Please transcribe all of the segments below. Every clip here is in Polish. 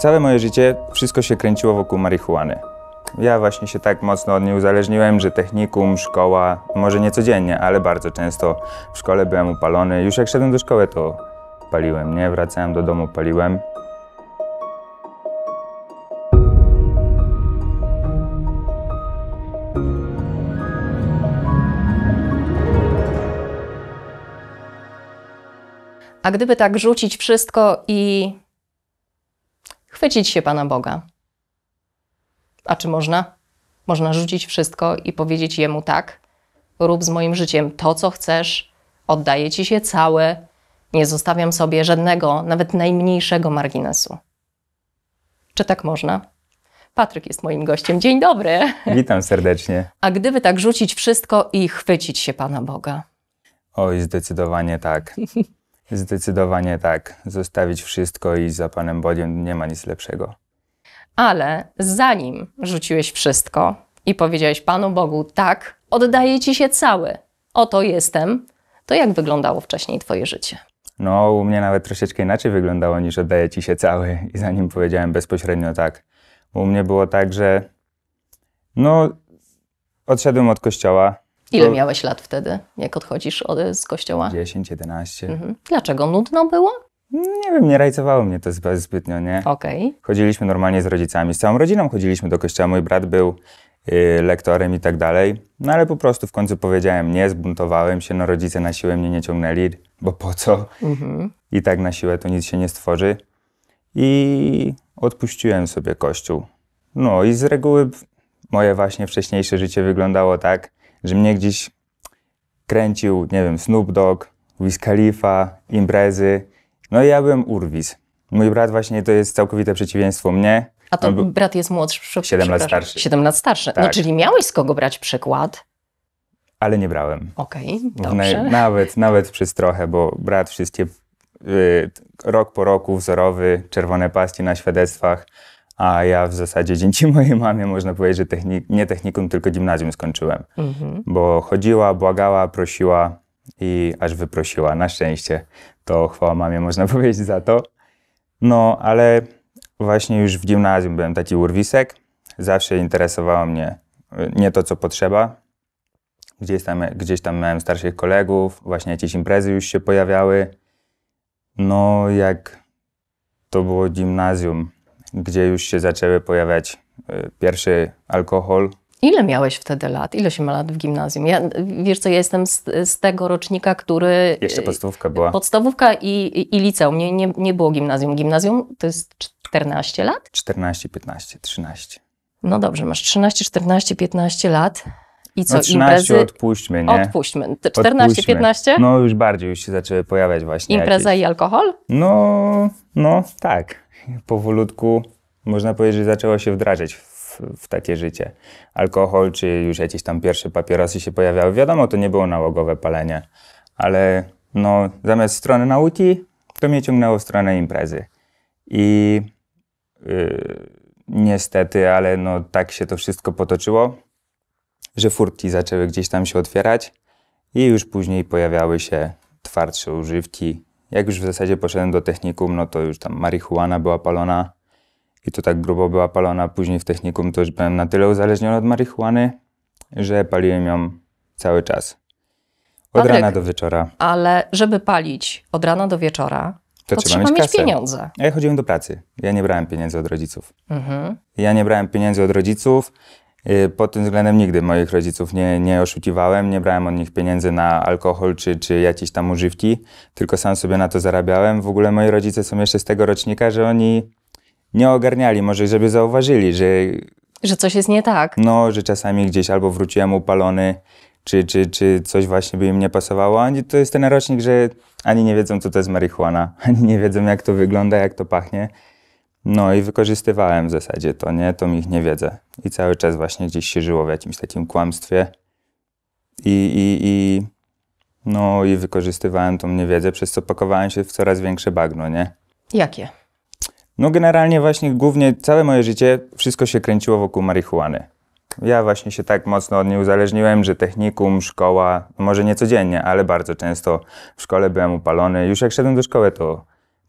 Całe moje życie wszystko się kręciło wokół marihuany. Ja właśnie się tak mocno od niej uzależniłem, że technikum, szkoła, może nie codziennie, ale bardzo często w szkole byłem upalony. Już jak szedłem do szkoły, to paliłem, nie? Wracałem do domu, paliłem. A gdyby tak rzucić wszystko i chwycić się Pana Boga. A czy można? Można rzucić wszystko i powiedzieć Jemu tak, rób z moim życiem to, co chcesz, oddaję Ci się całe, nie zostawiam sobie żadnego, nawet najmniejszego marginesu. Czy tak można? Patryk jest moim gościem. Dzień dobry. Witam serdecznie. A gdyby tak rzucić wszystko i chwycić się Pana Boga? Oj, zdecydowanie tak. Zdecydowanie tak. Zostawić wszystko i za Panem Bogiem nie ma nic lepszego. Ale zanim rzuciłeś wszystko i powiedziałeś Panu Bogu tak, oddaję Ci się cały, oto jestem, to jak wyglądało wcześniej Twoje życie? No, u mnie nawet troszeczkę inaczej wyglądało niż oddaję Ci się cały i zanim powiedziałem bezpośrednio tak. u mnie było tak, że no, odszedłem od kościoła, Ile to... miałeś lat wtedy, jak odchodzisz od, z kościoła? 10, 11. Mhm. Dlaczego? Nudno było? Nie wiem, nie rajcowało mnie to zbytnio, nie? Okej. Okay. Chodziliśmy normalnie z rodzicami, z całą rodziną chodziliśmy do kościoła. Mój brat był y, lektorem i tak dalej. No ale po prostu w końcu powiedziałem nie, zbuntowałem się, no rodzice na siłę mnie nie ciągnęli, bo po co? Mhm. I tak na siłę to nic się nie stworzy. I odpuściłem sobie kościół. No i z reguły moje właśnie wcześniejsze życie wyglądało tak, że mnie gdzieś kręcił, nie wiem, Snoop Dogg, Wiz Khalifa, imprezy. No i ja byłem urwis. Mój brat właśnie to jest całkowite przeciwieństwo mnie. A to był... brat jest młodszy? siedem lat starszy. Siedem lat starszy. No tak. No czyli miałeś z kogo brać przykład? Ale nie brałem. Okej, okay, dobrze. Na, nawet, nawet przez trochę, bo brat wszystkie y, rok po roku wzorowy, czerwone paski na świadectwach a ja w zasadzie dzięki mojej mamie, można powiedzieć, że technik, nie technikum, tylko gimnazjum skończyłem. Mhm. Bo chodziła, błagała, prosiła i aż wyprosiła. Na szczęście to chwała mamie, można powiedzieć, za to. No, ale właśnie już w gimnazjum byłem taki urwisek. Zawsze interesowało mnie y, nie to, co potrzeba. Gdzieś tam, gdzieś tam miałem starszych kolegów, właśnie jakieś imprezy już się pojawiały. No, jak to było gimnazjum, gdzie już się zaczęły pojawiać y, pierwszy alkohol. Ile miałeś wtedy lat? Ile się ma lat w gimnazjum? Ja, wiesz co, ja jestem z, z tego rocznika, który... Jeszcze y, podstawówka była. Podstawówka i, i, i liceum. Nie, nie, nie było gimnazjum. Gimnazjum to jest 14 lat? 14, 15, 13. No dobrze, masz 13, 14, 15 lat. I co, no 13 imprezy... odpuśćmy, nie? Odpuśćmy. 14, odpuśćmy. 15? No już bardziej, już się zaczęły pojawiać właśnie Impreza jakieś... i alkohol? No, no tak powolutku, można powiedzieć, że zaczęło się wdrażać w, w, takie życie. Alkohol, czy już jakieś tam pierwsze papierosy się pojawiały. Wiadomo, to nie było nałogowe palenie, ale no, zamiast strony nauki, to mnie ciągnęło w stronę imprezy. I yy, niestety, ale no, tak się to wszystko potoczyło, że furtki zaczęły gdzieś tam się otwierać i już później pojawiały się twardsze używki, jak już w zasadzie poszedłem do technikum, no to już tam marihuana była palona i to tak grubo była palona. Później w technikum to już byłem na tyle uzależniony od marihuany, że paliłem ją cały czas. Od Patryk, rana do wieczora. Ale żeby palić od rana do wieczora, to, to trzeba, mieć, mieć pieniądze. Ja chodziłem do pracy. Ja nie brałem pieniędzy od rodziców. Mhm. Ja nie brałem pieniędzy od rodziców. Y, pod tym względem nigdy moich rodziców nie, nie oszukiwałem, nie brałem od nich pieniędzy na alkohol czy, czy jakieś tam używki, tylko sam sobie na to zarabiałem. W ogóle moi rodzice są jeszcze z tego rocznika, że oni nie ogarniali, może żeby zauważyli, że... Że coś jest nie tak. No, że czasami gdzieś albo wróciłem upalony, czy, czy, czy coś właśnie by im nie pasowało. Ani to jest ten rocznik, że ani nie wiedzą, co to jest marihuana, ani nie wiedzą, jak to wygląda, jak to pachnie. No i wykorzystywałem w zasadzie to, nie? Tą ich niewiedzę. I cały czas właśnie gdzieś się żyło w jakimś takim kłamstwie. I, i, i no i wykorzystywałem tą niewiedzę, przez co pakowałem się w coraz większe bagno, nie? Jakie? No generalnie właśnie głównie całe moje życie wszystko się kręciło wokół marihuany. Ja właśnie się tak mocno od niej uzależniłem, że technikum, szkoła, może nie codziennie, ale bardzo często w szkole byłem upalony. Już jak szedłem do szkoły, to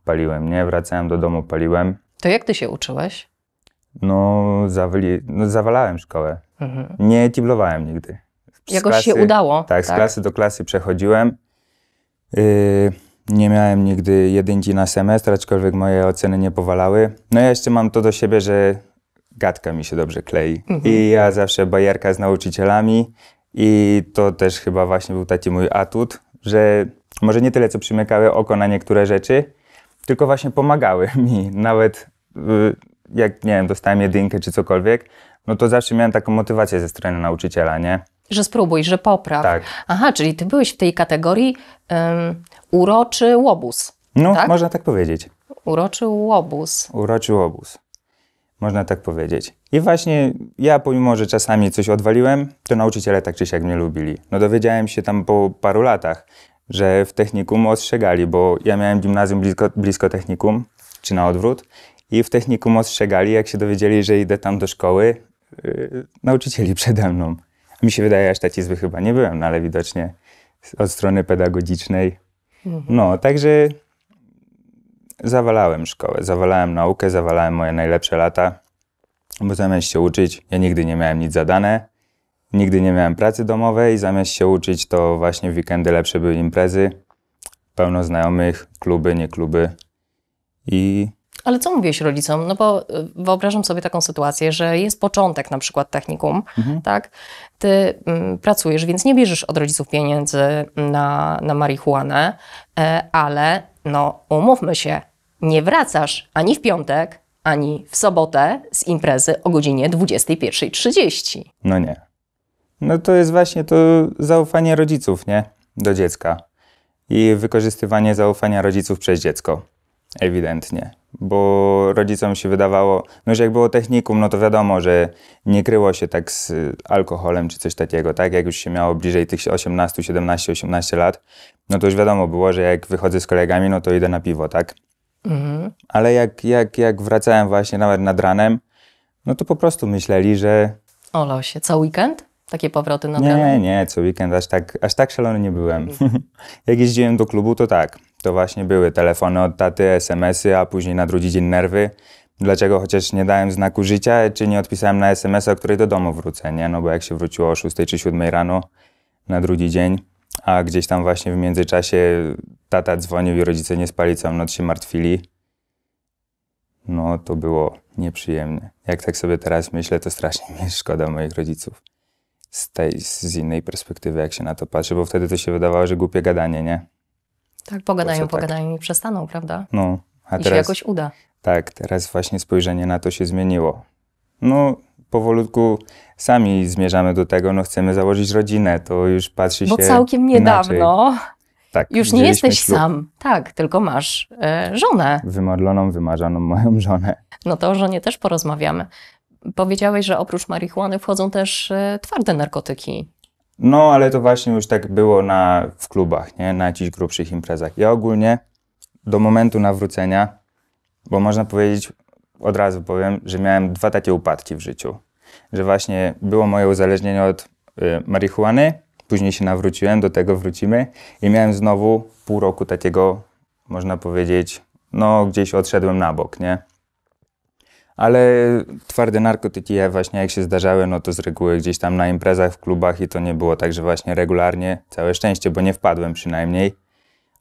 paliłem, nie? Wracałem do domu, paliłem. To jak ty się uczyłeś? No, zawali, no zawalałem szkołę. Mhm. Nie tiblowałem nigdy. Z Jakoś klasy, się udało. Tak, z tak. klasy do klasy przechodziłem. Yy, nie miałem nigdy jedynki na semestr, aczkolwiek moje oceny nie powalały. No ja jeszcze mam to do siebie, że gadka mi się dobrze klei. Mhm. I ja zawsze bajerka z nauczycielami i to też chyba właśnie był taki mój atut, że może nie tyle co przymykały oko na niektóre rzeczy, tylko właśnie pomagały mi. Nawet Y, jak, nie wiem, dostałem jedynkę czy cokolwiek, no to zawsze miałem taką motywację ze strony nauczyciela, nie? Że spróbuj, że popraw. Tak. Aha, czyli ty byłeś w tej kategorii um, uroczy łobuz. No, tak? można tak powiedzieć. Uroczy łobuz. Uroczy łobuz. Można tak powiedzieć. I właśnie ja, pomimo że czasami coś odwaliłem, to nauczyciele tak czy siak mnie lubili. No dowiedziałem się tam po paru latach, że w technikum ostrzegali, bo ja miałem gimnazjum blisko, blisko technikum, czy na odwrót. I w technikum ostrzegali, jak się dowiedzieli, że idę tam do szkoły, yy, nauczycieli przede mną. Mi się wydaje, aż taki zły chyba nie byłem, no ale widocznie od strony pedagogicznej. Mhm. No, także zawalałem szkołę, zawalałem naukę, zawalałem moje najlepsze lata, bo zamiast się uczyć, ja nigdy nie miałem nic zadane, nigdy nie miałem pracy domowej, zamiast się uczyć, to właśnie w weekendy lepsze były imprezy, pełno znajomych, kluby, nie kluby i ale co mówiłeś rodzicom? No bo y, wyobrażam sobie taką sytuację, że jest początek na przykład technikum, mhm. tak? Ty m, mm, pracujesz, więc nie bierzesz od rodziców pieniędzy na, na marihuanę, e, ale no umówmy się, nie wracasz ani w piątek, ani w sobotę z imprezy o godzinie 21.30. No nie. No to jest właśnie to zaufanie rodziców, nie? Do dziecka. I wykorzystywanie zaufania rodziców przez dziecko. Ewidentnie bo rodzicom się wydawało, no że jak było technikum, no to wiadomo, że nie kryło się tak z alkoholem czy coś takiego, tak? Jak już się miało bliżej tych 18, 17, 18 lat, no to już wiadomo było, że jak wychodzę z kolegami, no to idę na piwo, tak? Mhm. Ale jak, jak, jak wracałem właśnie nawet nad ranem, no to po prostu myśleli, że... O losie, co weekend? Takie powroty na Nie, ranem? nie, co weekend aż tak, aż tak szalony nie byłem. Mhm. jak jeździłem do klubu, to tak to właśnie były telefony od taty, SMSy, a później na drugi dzień nerwy. Dlaczego chociaż nie dałem znaku życia, czy nie odpisałem na SMS, o której do domu wrócę, nie? No bo jak się wróciło o 6 czy 7 rano na drugi dzień, a gdzieś tam właśnie w międzyczasie tata dzwonił i rodzice nie spali całą noc, się martwili. No to było nieprzyjemne. Jak tak sobie teraz myślę, to strasznie mi szkoda moich rodziców. Z tej, z innej perspektywy, jak się na to patrzy, bo wtedy to się wydawało, że głupie gadanie, nie? Tak, pogadają, tak. pogadają tak. i przestaną, prawda? No, a I teraz, się jakoś uda. Tak, teraz właśnie spojrzenie na to się zmieniło. No, powolutku sami zmierzamy do tego, no chcemy założyć rodzinę, to już patrzy Bo no, się Bo całkiem niedawno inaczej. Tak, już nie jesteś ślub. sam, tak, tylko masz e, żonę. Wymarloną, wymarzaną moją żonę. No to o żonie też porozmawiamy. Powiedziałeś, że oprócz marihuany wchodzą też e, twarde narkotyki. No, ale to właśnie już tak było na, w klubach, nie? na jakichś grubszych imprezach. Ja ogólnie do momentu nawrócenia, bo można powiedzieć, od razu powiem, że miałem dwa takie upadki w życiu. Że właśnie było moje uzależnienie od y, marihuany, później się nawróciłem, do tego wrócimy i miałem znowu pół roku takiego, można powiedzieć, no gdzieś odszedłem na bok, nie? ale twarde narkotyki ja właśnie jak się zdarzały, no to z reguły gdzieś tam na imprezach, w klubach i to nie było tak, że właśnie regularnie, całe szczęście, bo nie wpadłem przynajmniej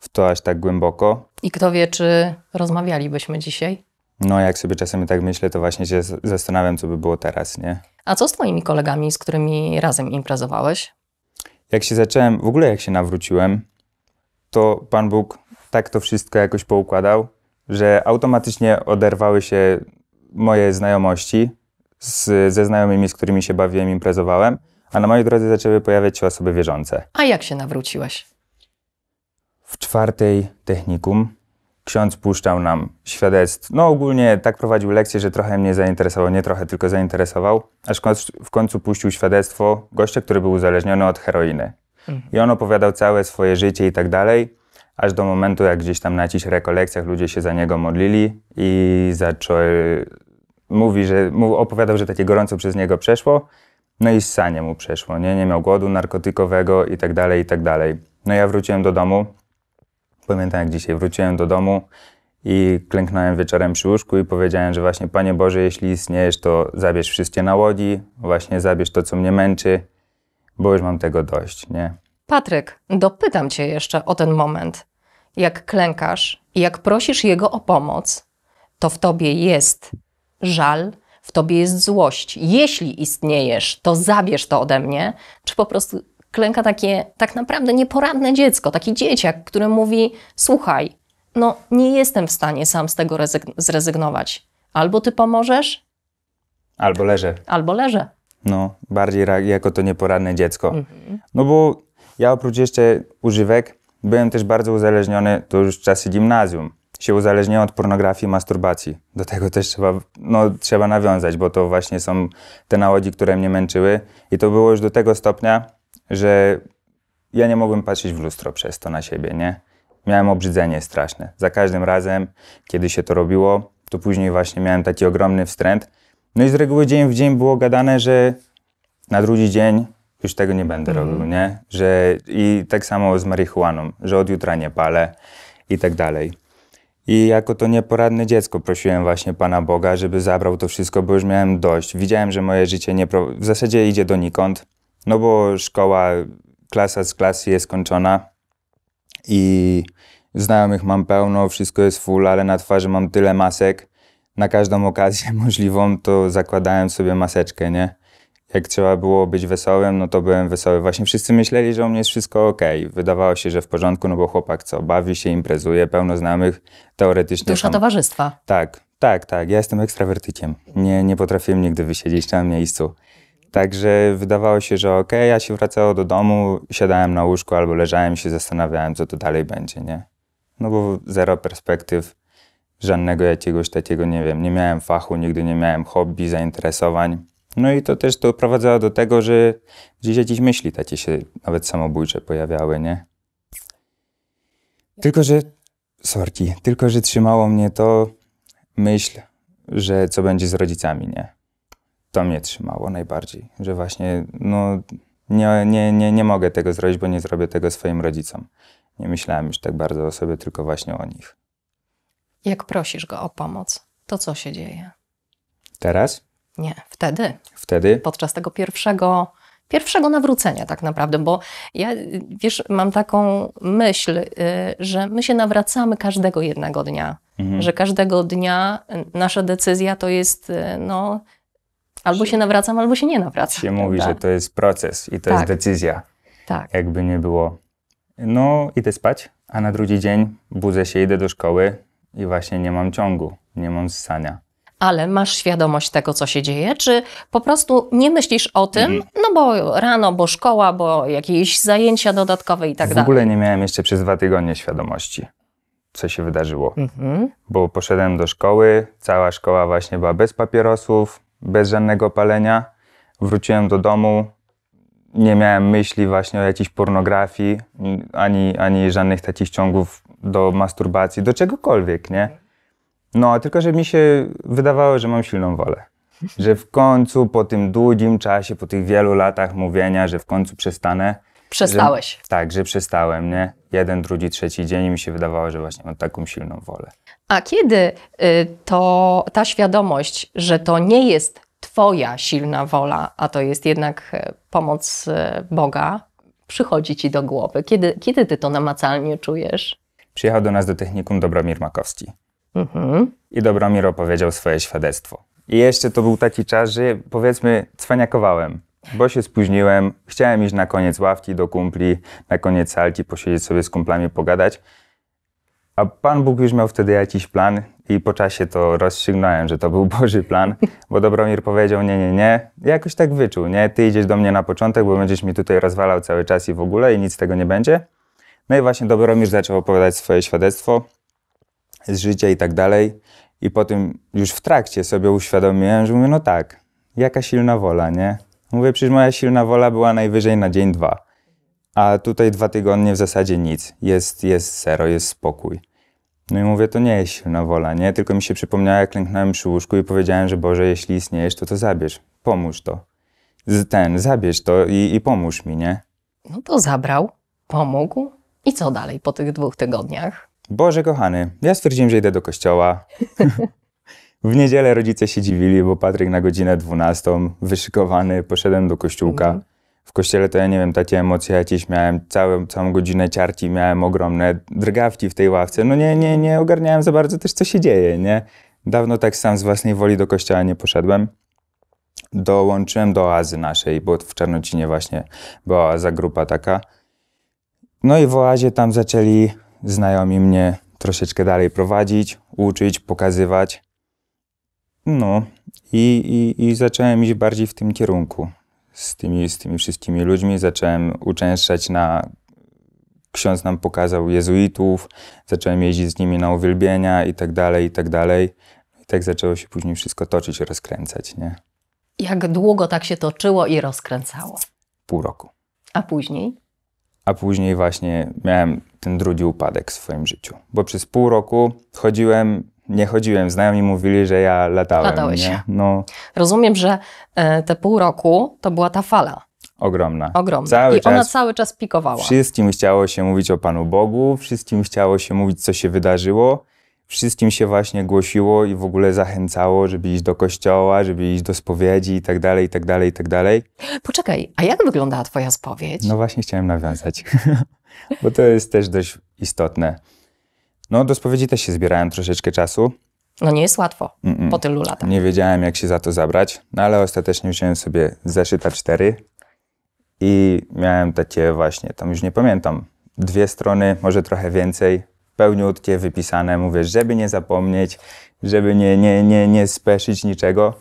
w to aż tak głęboko. I kto wie, czy rozmawialibyśmy dzisiaj? No, jak sobie czasami tak myślę, to właśnie się zastanawiam, co by było teraz, nie? A co z twoimi kolegami, z którymi razem imprezowałeś? Jak się zacząłem, w ogóle jak się nawróciłem, to Pan Bóg tak to wszystko jakoś poukładał, że automatycznie oderwały się moje znajomości z, ze znajomymi, z którymi się bawiłem, imprezowałem, a na mojej drodze zaczęły pojawiać się osoby wierzące. A jak się nawróciłeś? W czwartej technikum ksiądz puszczał nam świadectw. No ogólnie tak prowadził lekcję, że trochę mnie zainteresował, nie trochę, tylko zainteresował, aż w końcu puścił świadectwo gościa, który był uzależniony od heroiny. Mhm. I on opowiadał całe swoje życie i tak dalej aż do momentu, jak gdzieś tam na jakichś rekolekcjach ludzie się za niego modlili i zaczął Mówi, że, opowiadał, że takie gorąco przez niego przeszło, no i ssanie mu przeszło, nie? Nie miał głodu narkotykowego i tak dalej, i tak dalej. No ja wróciłem do domu, pamiętam jak dzisiaj, wróciłem do domu i klęknąłem wieczorem przy łóżku i powiedziałem, że właśnie Panie Boże, jeśli istniejesz, to zabierz wszystkie nałogi, właśnie zabierz to, co mnie męczy, bo już mam tego dość, nie? Patryk, dopytam Cię jeszcze o ten moment jak klękasz i jak prosisz Jego o pomoc, to w tobie jest żal, w tobie jest złość. Jeśli istniejesz, to zabierz to ode mnie, czy po prostu klęka takie tak naprawdę nieporadne dziecko, taki dzieciak, który mówi: Słuchaj, no nie jestem w stanie sam z tego zrezygnować. Albo ty pomożesz, albo leżę. Albo leżę. No, bardziej jako to nieporadne dziecko. Mhm. No bo ja oprócz jeszcze używek Byłem też bardzo uzależniony, to już w czasie gimnazjum. Się uzależniłem od pornografii i masturbacji. Do tego też trzeba, no, trzeba nawiązać, bo to właśnie są te nałogi, które mnie męczyły. I to było już do tego stopnia, że ja nie mogłem patrzeć w lustro przez to na siebie, nie? Miałem obrzydzenie straszne. Za każdym razem, kiedy się to robiło, to później właśnie miałem taki ogromny wstręt. No i z reguły dzień w dzień było gadane, że na drugi dzień już tego nie będę mm. robił, nie? Że i tak samo z marihuaną, że od jutra nie palę i tak dalej. I jako to nieporadne dziecko prosiłem właśnie Pana Boga, żeby zabrał to wszystko, bo już miałem dość. Widziałem, że moje życie nie pro... w zasadzie idzie donikąd, no bo szkoła, klasa z klasy jest skończona i znajomych mam pełno, wszystko jest full, ale na twarzy mam tyle masek. Na każdą okazję możliwą to zakładałem sobie maseczkę, nie? jak trzeba było być wesołym, no to byłem wesoły. Właśnie wszyscy myśleli, że u mnie jest wszystko ok. Wydawało się, że w porządku, no bo chłopak co, bawi się, imprezuje, pełno znajomych, teoretycznie. Dusza są... towarzystwa. Tak, tak, tak. Ja jestem ekstrawertykiem. Nie, nie potrafiłem nigdy wysiedzieć na miejscu. Także wydawało się, że ok, ja się wracało do domu, siadałem na łóżku albo leżałem i się zastanawiałem, co to dalej będzie, nie? No bo zero perspektyw, żadnego jakiegoś takiego, nie wiem, nie miałem fachu, nigdy nie miałem hobby, zainteresowań. No i to też to do tego, że gdzieś jakieś myśli takie się nawet samobójcze pojawiały, nie? Tylko, że sorki, tylko, że trzymało mnie to myśl, że co będzie z rodzicami, nie? To mnie trzymało najbardziej, że właśnie, no, nie, nie, nie, nie mogę tego zrobić, bo nie zrobię tego swoim rodzicom. Nie myślałem już tak bardzo o sobie, tylko właśnie o nich. Jak prosisz go o pomoc, to co się dzieje? Teraz? Nie, wtedy. Wtedy? Podczas tego pierwszego, pierwszego nawrócenia tak naprawdę, bo ja, wiesz, mam taką myśl, y, że my się nawracamy każdego jednego dnia, mhm. że każdego dnia nasza decyzja to jest, y, no, albo się nawracam, albo się nie nawracam. Się mówi, że to jest proces i to tak. jest decyzja. Tak. Jakby nie było. No, idę spać, a na drugi dzień budzę się, idę do szkoły i właśnie nie mam ciągu, nie mam ssania ale masz świadomość tego, co się dzieje, czy po prostu nie myślisz o tym, mhm. no bo rano, bo szkoła, bo jakieś zajęcia dodatkowe i tak dalej. W ogóle nie miałem jeszcze przez dwa tygodnie świadomości, co się wydarzyło, mhm. bo poszedłem do szkoły, cała szkoła właśnie była bez papierosów, bez żadnego palenia, wróciłem do domu, nie miałem myśli właśnie o jakiejś pornografii, ani, ani żadnych takich ciągów do masturbacji, do czegokolwiek, nie? No, tylko że mi się wydawało, że mam silną wolę. Że w końcu po tym długim czasie, po tych wielu latach mówienia, że w końcu przestanę. Przestałeś. Że, tak, że przestałem, nie? Jeden, drugi, trzeci dzień mi się wydawało, że właśnie mam taką silną wolę. A kiedy y, to ta świadomość, że to nie jest Twoja silna wola, a to jest jednak e, pomoc e, Boga, przychodzi Ci do głowy? Kiedy, kiedy Ty to namacalnie czujesz? Przyjechał do nas do technikum Dobromir Makowski. Mhm. I Dobromir opowiedział swoje świadectwo. I jeszcze to był taki czas, że powiedzmy cwaniakowałem, bo się spóźniłem, chciałem iść na koniec ławki do kumpli, na koniec salki, posiedzieć sobie z kumplami, pogadać. A Pan Bóg już miał wtedy jakiś plan i po czasie to rozstrzygnąłem, że to był Boży plan, bo Dobromir powiedział nie, nie, nie. Jakoś tak wyczuł, nie? Ty idziesz do mnie na początek, bo będziesz mi tutaj rozwalał cały czas i w ogóle i nic z tego nie będzie. No i właśnie Dobromir zaczął opowiadać swoje świadectwo z życia i tak dalej. I po tym już w trakcie sobie uświadomiłem, że mówię, no tak, jaka silna wola, nie? Mówię, przecież moja silna wola była najwyżej na dzień, dwa. A tutaj dwa tygodnie w zasadzie nic. Jest, jest zero, jest spokój. No i mówię, to nie jest silna wola, nie? Tylko mi się przypomniała, jak klęknąłem przy łóżku i powiedziałem, że Boże, jeśli istniejesz, to to zabierz. Pomóż to. Ten, zabierz to i, i pomóż mi, nie? No to zabrał, pomógł. I co dalej po tych dwóch tygodniach? Boże kochany, ja stwierdziłem, że idę do kościoła. w niedzielę rodzice się dziwili, bo Patryk na godzinę 12 wyszykowany, poszedłem do kościółka. Mhm. W kościele to ja nie wiem, takie emocje jakieś miałem, całą, całą godzinę ciarki miałem ogromne, drgawki w tej ławce. No nie, nie, nie ogarniałem za bardzo też, co się dzieje, nie? Dawno tak sam z własnej woli do kościoła nie poszedłem. Dołączyłem do oazy naszej, bo w Czarnocinie właśnie była za grupa taka. No i w oazie tam zaczęli znajomi mnie troszeczkę dalej prowadzić, uczyć, pokazywać. No i, i, i zacząłem iść bardziej w tym kierunku. Z tymi, z tymi wszystkimi ludźmi zacząłem uczęszczać na ksiądz nam pokazał jezuitów, zacząłem jeździć z nimi na uwielbienia i tak dalej, i tak dalej. I tak zaczęło się później wszystko toczyć, rozkręcać, nie? Jak długo tak się toczyło i rozkręcało? Pół roku. A później? A później właśnie miałem ten drugi upadek w swoim życiu. Bo przez pół roku chodziłem, nie chodziłem, znajomi mówili, że ja latałem. Latałeś. Nie? No. Rozumiem, że e, te pół roku to była ta fala. Ogromna. Ogromna. Cały I czas, ona cały czas pikowała. Wszystkim chciało się mówić o Panu Bogu, wszystkim chciało się mówić, co się wydarzyło. Wszystkim się właśnie głosiło i w ogóle zachęcało, żeby iść do kościoła, żeby iść do spowiedzi i tak dalej, i tak dalej, i tak dalej. Poczekaj, a jak wyglądała Twoja spowiedź? No właśnie chciałem nawiązać. bo to jest też dość istotne. No, do spowiedzi też się zbierałem troszeczkę czasu. No nie jest łatwo mm -mm. po tylu latach. Nie wiedziałem, jak się za to zabrać, no ale ostatecznie wziąłem sobie zeszyta 4 i miałem takie właśnie, tam już nie pamiętam, dwie strony, może trochę więcej, pełniutkie, wypisane. Mówię, żeby nie zapomnieć, żeby nie, nie, nie, nie speszyć niczego.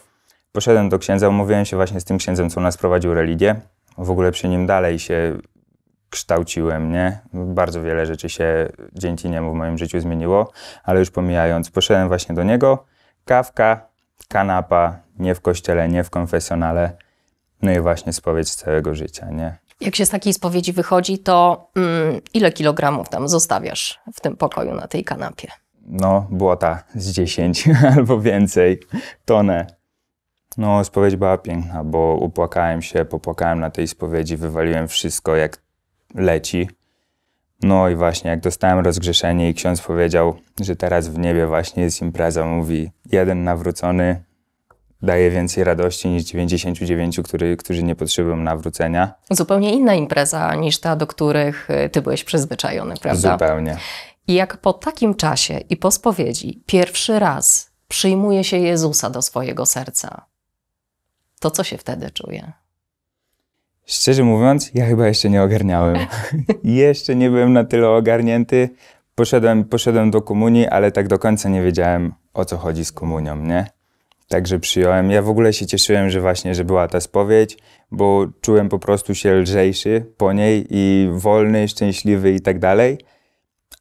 Poszedłem do księdza, umówiłem się właśnie z tym księdzem, co nas prowadził religię. W ogóle przy nim dalej się kształciłem, mnie Bardzo wiele rzeczy się dzięki niemu w moim życiu zmieniło, ale już pomijając, poszedłem właśnie do niego, kawka, kanapa, nie w kościele, nie w konfesjonale, no i właśnie spowiedź z całego życia, nie? Jak się z takiej spowiedzi wychodzi, to mm, ile kilogramów tam zostawiasz w tym pokoju na tej kanapie? No, błota z 10 albo więcej, tonę. No, spowiedź była piękna, bo upłakałem się, popłakałem na tej spowiedzi, wywaliłem wszystko jak leci. No i właśnie, jak dostałem rozgrzeszenie i ksiądz powiedział, że teraz w niebie właśnie jest impreza, mówi jeden nawrócony daje więcej radości niż 99, który, którzy nie potrzebują nawrócenia. Zupełnie inna impreza niż ta, do których y, ty byłeś przyzwyczajony, prawda? Zupełnie. I jak po takim czasie i po spowiedzi pierwszy raz przyjmuje się Jezusa do swojego serca, to co się wtedy czuje? Szczerze mówiąc, ja chyba jeszcze nie ogarniałem. jeszcze nie byłem na tyle ogarnięty. Poszedłem, poszedłem do komunii, ale tak do końca nie wiedziałem, o co chodzi z komunią, nie? Także przyjąłem. Ja w ogóle się cieszyłem, że właśnie, że była ta spowiedź, bo czułem po prostu się lżejszy po niej i wolny, szczęśliwy i tak dalej.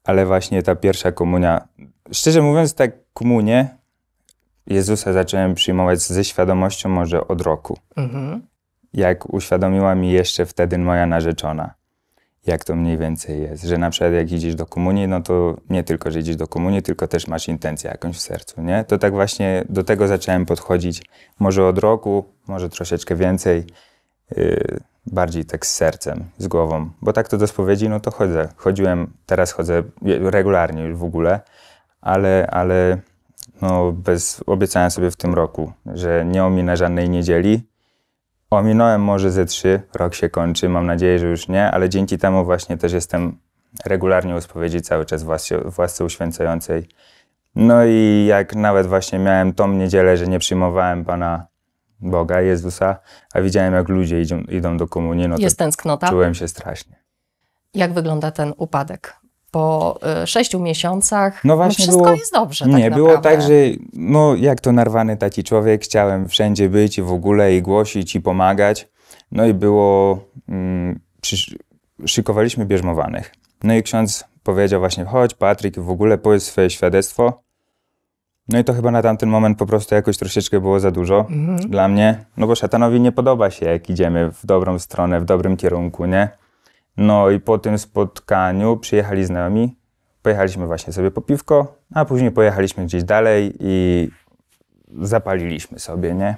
Ale właśnie ta pierwsza komunia, szczerze mówiąc, tak komunię Jezusa zacząłem przyjmować ze świadomością może od roku. Mhm jak uświadomiła mi jeszcze wtedy moja narzeczona, jak to mniej więcej jest. Że na przykład jak idziesz do komunii, no to nie tylko, że idziesz do komunii, tylko też masz intencję jakąś w sercu, nie? To tak właśnie do tego zacząłem podchodzić może od roku, może troszeczkę więcej, yy, bardziej tak z sercem, z głową. Bo tak to do spowiedzi, no to chodzę. Chodziłem, teraz chodzę regularnie już w ogóle, ale, ale no bez, obiecałem sobie w tym roku, że nie ominę żadnej niedzieli, Ominąłem może ze trzy, rok się kończy, mam nadzieję, że już nie, ale dzięki temu właśnie też jestem regularnie u spowiedzi cały czas łasce uświęcającej. No i jak nawet właśnie miałem tą niedzielę, że nie przyjmowałem Pana Boga, Jezusa, a widziałem jak ludzie idą, idą do komunii, no Jest tęsknota. czułem się strasznie. Jak wygląda ten upadek? po e, sześciu miesiącach no, no właśnie wszystko było, jest dobrze. nie, tak było tak, że no jak to narwany taki człowiek, chciałem wszędzie być i w ogóle i głosić i pomagać. No i było, mm, przy, szykowaliśmy bierzmowanych. No i ksiądz powiedział właśnie, chodź Patryk w ogóle powiedz swoje świadectwo. No i to chyba na tamten moment po prostu jakoś troszeczkę było za dużo mm -hmm. dla mnie, no bo szatanowi nie podoba się, jak idziemy w dobrą stronę, w dobrym kierunku, nie? No i po tym spotkaniu przyjechali z nami, pojechaliśmy właśnie sobie po piwko, a później pojechaliśmy gdzieś dalej i zapaliliśmy sobie, nie?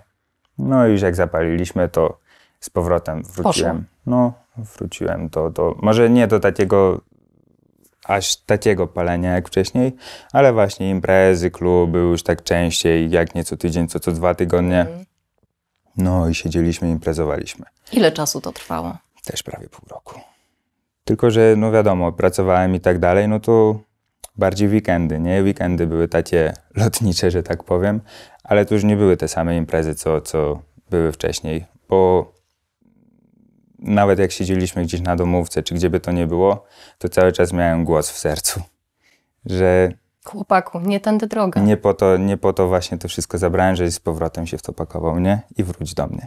No i już jak zapaliliśmy, to z powrotem wróciłem. Poszło. No, wróciłem do, do, może nie do takiego, aż takiego palenia jak wcześniej, ale właśnie imprezy, kluby już tak częściej, jak nie co tydzień, co co dwa tygodnie. Mhm. No i siedzieliśmy, imprezowaliśmy. Ile czasu to trwało? Też prawie pół roku. Tylko, że no wiadomo, pracowałem i tak dalej, no to bardziej weekendy, nie? Weekendy były takie lotnicze, że tak powiem, ale to już nie były te same imprezy, co, co były wcześniej, bo nawet jak siedzieliśmy gdzieś na domówce, czy gdzieby to nie było, to cały czas miałem głos w sercu, że... Chłopaku, nie tędy droga. Nie po to, nie po to właśnie to wszystko zabrałem, że z powrotem się w to pakował, nie? I wróć do mnie.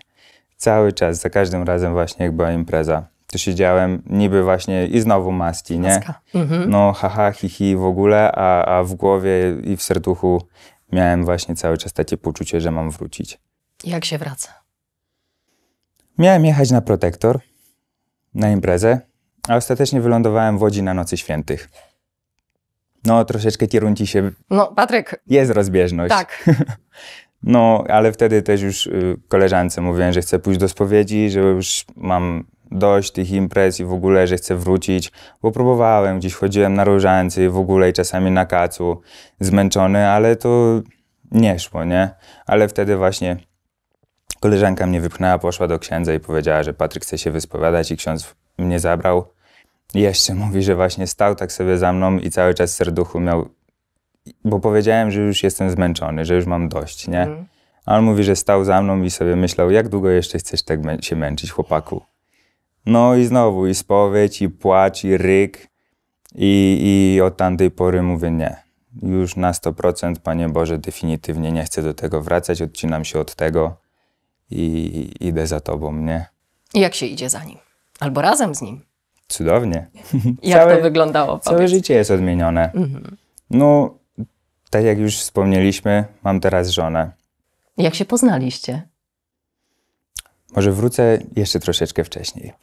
Cały czas, za każdym razem właśnie jak była impreza, to siedziałem niby właśnie i znowu masti, nie? Mhm. No haha, hihi w ogóle, a, a w głowie i w serduchu miałem właśnie cały czas takie poczucie, że mam wrócić. Jak się wraca? Miałem jechać na protektor, na imprezę, a ostatecznie wylądowałem w Łodzi na Nocy Świętych. No, troszeczkę kierunki się... No, Patryk... Jest rozbieżność. Tak. no, ale wtedy też już y, koleżance mówiłem, że chcę pójść do spowiedzi, że już mam dość tych imprez i w ogóle, że chcę wrócić, bo próbowałem, gdzieś chodziłem na różańce i w ogóle i czasami na kacu, zmęczony, ale to nie szło, nie? Ale wtedy właśnie koleżanka mnie wypchnęła, poszła do księdza i powiedziała, że Patryk chce się wyspowiadać i ksiądz mnie zabrał. I jeszcze mówi, że właśnie stał tak sobie za mną i cały czas serduchu miał, bo powiedziałem, że już jestem zmęczony, że już mam dość, nie? Mm. A on mówi, że stał za mną i sobie myślał, jak długo jeszcze chcesz tak się męczyć, chłopaku. No i znowu, i spowiedź, i płacz, i ryk. I, I od tamtej pory mówię nie. Już na 100%, Panie Boże, definitywnie nie chcę do tego wracać, odcinam się od tego i idę za Tobą, nie? I jak się idzie za Nim? Albo razem z Nim? Cudownie. jak całe, to wyglądało? Powiedz. Całe życie jest odmienione. Mhm. No, tak jak już wspomnieliśmy, mam teraz żonę. Jak się poznaliście? Może wrócę jeszcze troszeczkę wcześniej.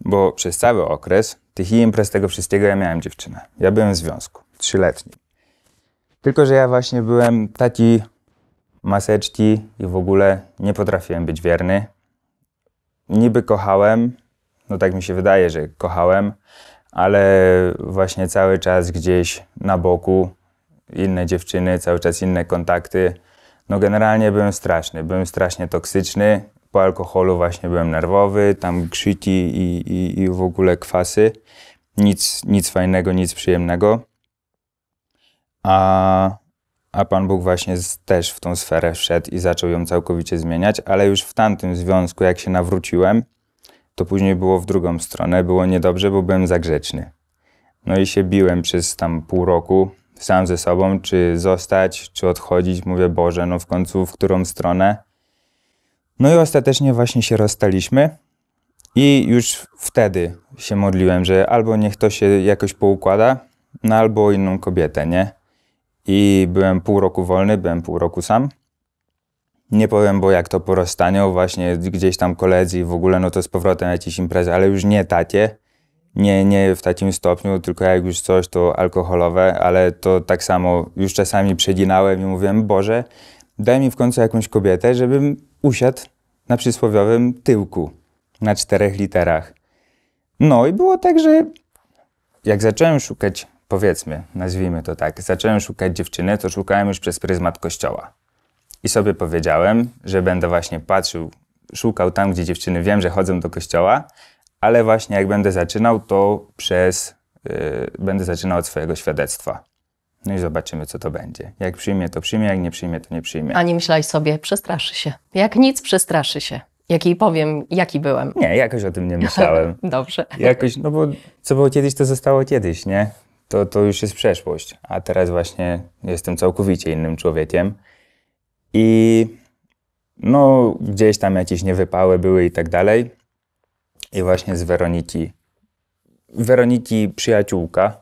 Bo przez cały okres tych imprez, tego wszystkiego ja miałem dziewczynę. Ja byłem w związku, trzyletni. Tylko, że ja właśnie byłem taki maseczki i w ogóle nie potrafiłem być wierny. Niby kochałem, no tak mi się wydaje, że kochałem, ale właśnie cały czas gdzieś na boku inne dziewczyny, cały czas inne kontakty. No generalnie byłem straszny, byłem strasznie toksyczny po alkoholu właśnie byłem nerwowy, tam krzyki i, i, i w ogóle kwasy. Nic, nic fajnego, nic przyjemnego. A, a Pan Bóg właśnie z, też w tą sferę wszedł i zaczął ją całkowicie zmieniać, ale już w tamtym związku, jak się nawróciłem, to później było w drugą stronę. Było niedobrze, bo byłem zagrzeczny. No i się biłem przez tam pół roku sam ze sobą, czy zostać, czy odchodzić. Mówię, Boże, no w końcu w którą stronę? No i ostatecznie właśnie się rozstaliśmy. I już wtedy się modliłem, że albo niech to się jakoś poukłada, no albo inną kobietę, nie? I byłem pół roku wolny, byłem pół roku sam. Nie powiem, bo jak to po rozstaniu, właśnie gdzieś tam koledzy w ogóle, no to z powrotem jakieś imprezy, ale już nie tacie, nie, nie w takim stopniu, tylko jak już coś, to alkoholowe, ale to tak samo już czasami przedinałem i mówiłem, Boże, daj mi w końcu jakąś kobietę, żebym usiadł na przysłowiowym tyłku na czterech literach. No i było tak, że jak zacząłem szukać, powiedzmy, nazwijmy to tak, zacząłem szukać dziewczyny, to szukałem już przez pryzmat kościoła. I sobie powiedziałem, że będę właśnie patrzył, szukał tam, gdzie dziewczyny wiem, że chodzą do kościoła, ale właśnie jak będę zaczynał, to przez, yy, będę zaczynał od swojego świadectwa. No i zobaczymy, co to będzie. Jak przyjmie, to przyjmie, jak nie przyjmie, to nie przyjmie. Ani myślałeś sobie, przestraszy się. Jak nic, przestraszy się. Jak jej powiem, jaki byłem. Nie, jakoś o tym nie myślałem. Dobrze. Jakoś, no bo co było kiedyś, to zostało kiedyś, nie? To, to już jest przeszłość. A teraz właśnie jestem całkowicie innym człowiekiem. I no, gdzieś tam jakieś niewypały były i tak dalej. I właśnie z Weroniki. Weroniki przyjaciółka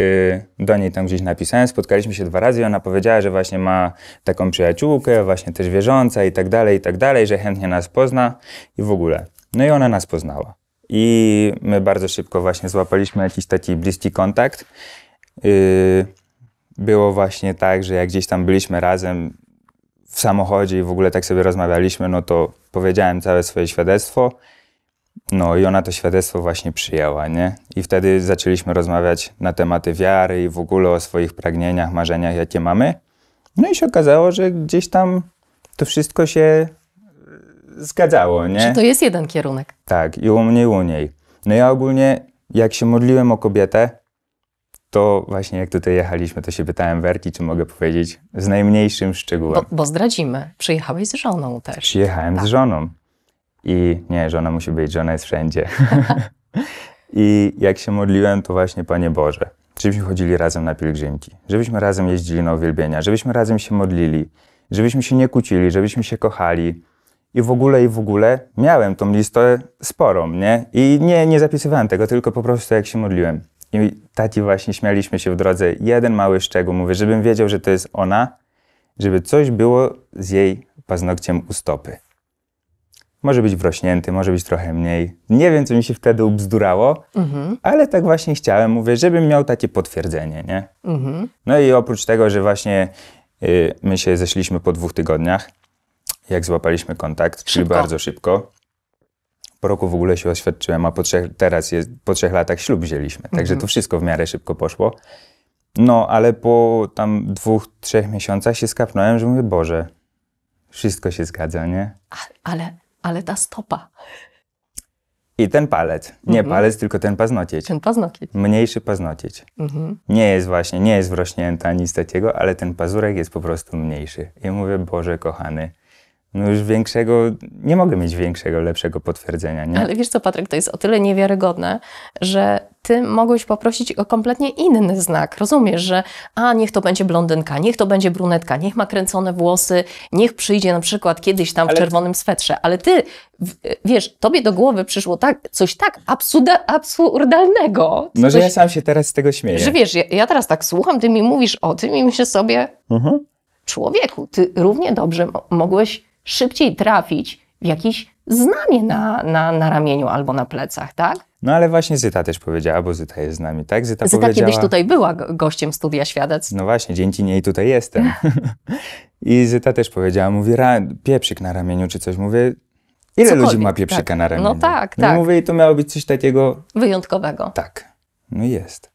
Y, do niej tam gdzieś napisałem, spotkaliśmy się dwa razy i ona powiedziała, że właśnie ma taką przyjaciółkę, właśnie też wierząca i tak dalej, i tak dalej, że chętnie nas pozna i w ogóle. No i ona nas poznała. I my bardzo szybko właśnie złapaliśmy jakiś taki bliski kontakt. Y, było właśnie tak, że jak gdzieś tam byliśmy razem w samochodzie i w ogóle tak sobie rozmawialiśmy, no to powiedziałem całe swoje świadectwo no i ona to świadectwo właśnie przyjęła, nie? I wtedy zaczęliśmy rozmawiać na tematy wiary i w ogóle o swoich pragnieniach, marzeniach, jakie mamy. No i się okazało, że gdzieś tam to wszystko się e, zgadzało, nie? Czy to jest jeden kierunek? Tak, i u mnie, i u niej. No ja ogólnie, jak się modliłem o kobietę, to właśnie jak tutaj jechaliśmy, to się pytałem Werki, czy mogę powiedzieć z najmniejszym szczegółem. Bo, bo zdradzimy, przyjechałeś z żoną też. Przyjechałem tak. z żoną. I nie, że ona musi być, że ona jest wszędzie. I jak się modliłem, to właśnie Panie Boże, żebyśmy chodzili razem na pielgrzymki, żebyśmy razem jeździli na uwielbienia, żebyśmy razem się modlili, żebyśmy się nie kłócili, żebyśmy się kochali. I w ogóle, i w ogóle miałem tą listę sporą, nie? I nie, nie zapisywałem tego, tylko po prostu jak się modliłem. I taki właśnie śmialiśmy się w drodze. Jeden mały szczegół, mówię, żebym wiedział, że to jest ona, żeby coś było z jej paznokciem u stopy. Może być wrośnięty, może być trochę mniej. Nie wiem, co mi się wtedy ubzdurało, mhm. ale tak właśnie chciałem, mówię, żebym miał takie potwierdzenie, nie? Mhm. No i oprócz tego, że właśnie y, my się zeszliśmy po dwóch tygodniach, jak złapaliśmy kontakt, szybko. czyli bardzo szybko. Po roku w ogóle się oświadczyłem, a po trzech, teraz jest, po trzech latach ślub wzięliśmy. Także mhm. to wszystko w miarę szybko poszło. No, ale po tam dwóch, trzech miesiącach się skapnąłem, że mówię, Boże, wszystko się zgadza, nie? ale ale ta stopa. I ten palec. Nie mhm. palec, tylko ten paznokieć. Ten paznokieć. Mniejszy paznokieć. Mhm. Nie jest właśnie, nie jest wrośnięta, nic takiego, ale ten pazurek jest po prostu mniejszy. I mówię, Boże kochany, no już większego, nie mogę mieć większego, lepszego potwierdzenia. Nie? Ale wiesz co, Patryk, to jest o tyle niewiarygodne, że ty mogłeś poprosić o kompletnie inny znak. Rozumiesz, że a niech to będzie blondynka, niech to będzie brunetka, niech ma kręcone włosy, niech przyjdzie na przykład kiedyś tam w Ale... czerwonym swetrze. Ale ty, wiesz, tobie do głowy przyszło tak, coś tak absurda, absurdalnego. Coś, no, że ja sam się teraz z tego śmieję. Że wiesz, ja, ja teraz tak słucham, ty mi mówisz o tym i myślę sobie, mhm. człowieku, ty równie dobrze mogłeś szybciej trafić w jakiś znamie na, na, na ramieniu albo na plecach, tak? No ale właśnie Zyta też powiedziała, bo Zyta jest z nami, tak? Zyta, Zyta powiedziała... kiedyś tutaj była gościem Studia Świadectw. No właśnie, dzięki niej tutaj jestem. I Zyta też powiedziała, mówi, pieprzyk na ramieniu czy coś. Mówię, ile ludzi ma pieprzyka tak. na no ramieniu? No tak, tak. No, tak. mówię, i to miało być coś takiego... Wyjątkowego. Tak. No jest.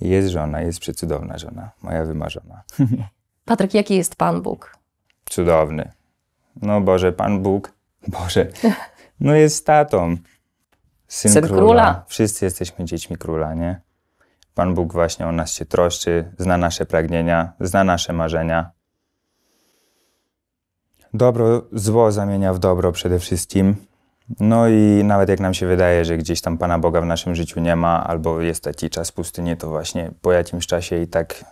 Jest żona, jest przecudowna żona, moja wymarzona. Patryk, jaki jest Pan Bóg? Cudowny no Boże, Pan Bóg, Boże, no jest tatą. Syn, Syn króla. króla. Wszyscy jesteśmy dziećmi króla, nie? Pan Bóg właśnie o nas się troszczy, zna nasze pragnienia, zna nasze marzenia. Dobro zło zamienia w dobro przede wszystkim. No i nawet jak nam się wydaje, że gdzieś tam Pana Boga w naszym życiu nie ma, albo jest taki czas pustyni, to właśnie po jakimś czasie i tak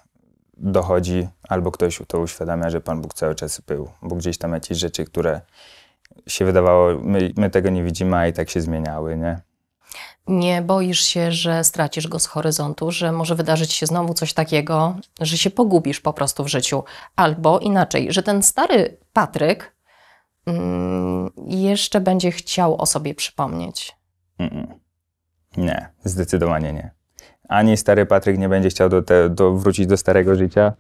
dochodzi, albo ktoś to uświadamia, że Pan Bóg cały czas był, bo gdzieś tam jakieś rzeczy, które się wydawało, my, my tego nie widzimy, a i tak się zmieniały, nie? Nie boisz się, że stracisz go z horyzontu, że może wydarzyć się znowu coś takiego, że się pogubisz po prostu w życiu, albo inaczej, że ten stary Patryk mm, jeszcze będzie chciał o sobie przypomnieć. Mm -mm. Nie, zdecydowanie nie ani stary Patryk nie będzie chciał do te, do wrócić do starego życia,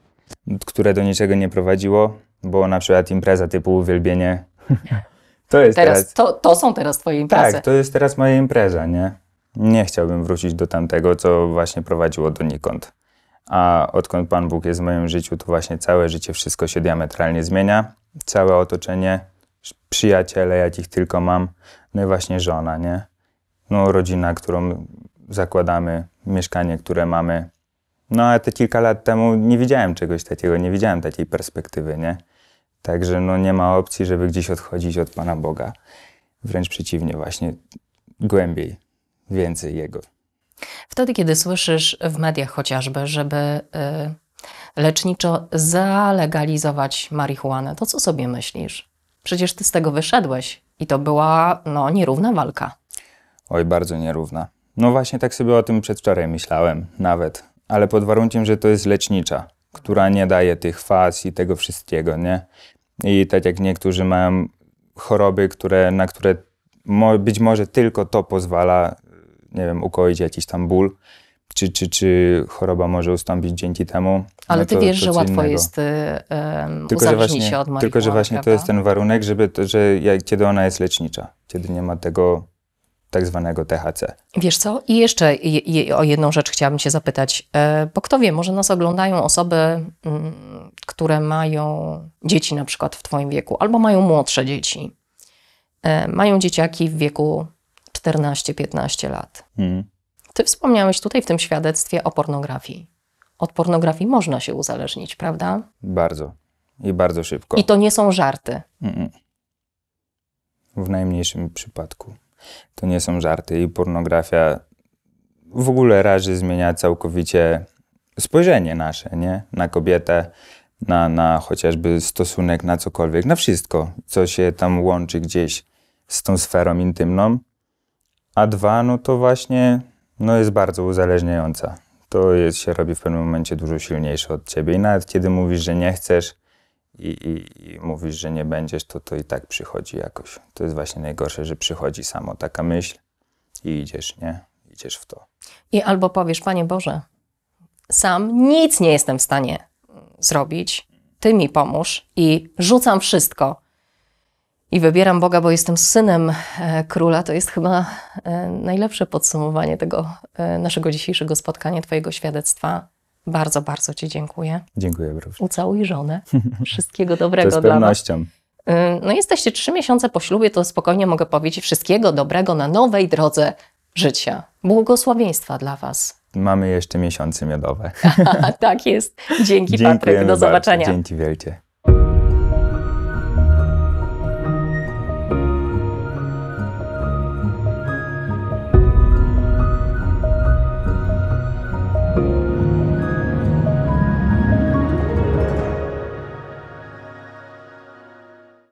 które do niczego nie prowadziło, bo na przykład impreza typu uwielbienie. To jest teraz. teraz to, to są teraz twoje imprezy. Tak, to jest teraz moja impreza, nie? Nie chciałbym wrócić do tamtego, co właśnie prowadziło donikąd. A odkąd Pan Bóg jest w moim życiu, to właśnie całe życie wszystko się diametralnie zmienia. Całe otoczenie, przyjaciele, jakich tylko mam, no i właśnie żona, nie? No, rodzina, którą zakładamy, mieszkanie, które mamy. No ale te kilka lat temu nie widziałem czegoś takiego, nie widziałem takiej perspektywy, nie? Także no nie ma opcji, żeby gdzieś odchodzić od Pana Boga. Wręcz przeciwnie, właśnie głębiej, więcej Jego. Wtedy, kiedy słyszysz w mediach chociażby, żeby y, leczniczo zalegalizować marihuanę, to co sobie myślisz? Przecież ty z tego wyszedłeś i to była no, nierówna walka. Oj, bardzo nierówna. No właśnie tak sobie o tym przedwczoraj myślałem, nawet. Ale pod warunkiem, że to jest lecznicza, która nie daje tych faz i tego wszystkiego, nie? I tak jak niektórzy mają choroby, które, na które mo być może tylko to pozwala, nie wiem, ukoić jakiś tam ból, czy, czy, czy choroba może ustąpić dzięki temu. No Ale no ty wiesz, że łatwo innego. jest yy, tylko, że właśnie, się od marihuany, Tylko, że właśnie prawda? to jest ten warunek, żeby, to, że jak, kiedy ona jest lecznicza, kiedy nie ma tego tak zwanego THC. Wiesz co? I jeszcze o jedną rzecz chciałabym się zapytać, e, bo kto wie, może nas oglądają osoby, mm, które mają dzieci na przykład w Twoim wieku, albo mają młodsze dzieci. E, mają dzieciaki w wieku 14-15 lat. Mhm. Ty wspomniałeś tutaj w tym świadectwie o pornografii. Od pornografii można się uzależnić, prawda? Bardzo. I bardzo szybko. I to nie są żarty. Mm -mm. W najmniejszym przypadku. To nie są żarty i pornografia w ogóle razy zmienia całkowicie spojrzenie nasze, nie? Na kobietę, na, na chociażby stosunek, na cokolwiek, na wszystko, co się tam łączy gdzieś z tą sferą intymną. A dwa, no to właśnie no jest bardzo uzależniająca. To jest, się robi w pewnym momencie dużo silniejsze od ciebie. I nawet kiedy mówisz, że nie chcesz, i, i, i, mówisz, że nie będziesz, to to i tak przychodzi jakoś. To jest właśnie najgorsze, że przychodzi samo taka myśl i idziesz, nie? Idziesz w to. I albo powiesz, Panie Boże, sam nic nie jestem w stanie zrobić, Ty mi pomóż i rzucam wszystko. I wybieram Boga, bo jestem synem e, króla. To jest chyba e, najlepsze podsumowanie tego e, naszego dzisiejszego spotkania, Twojego świadectwa bardzo, bardzo Ci dziękuję. Dziękuję bardzo. Ucałuj żonę. Wszystkiego dobrego to z pewnością. Y, no jesteście trzy miesiące po ślubie, to spokojnie mogę powiedzieć wszystkiego dobrego na nowej drodze życia. Błogosławieństwa dla Was. Mamy jeszcze miesiące miodowe. tak jest. Dzięki Dziękujemy Patryk, do zobaczenia. Dzięki wielkie.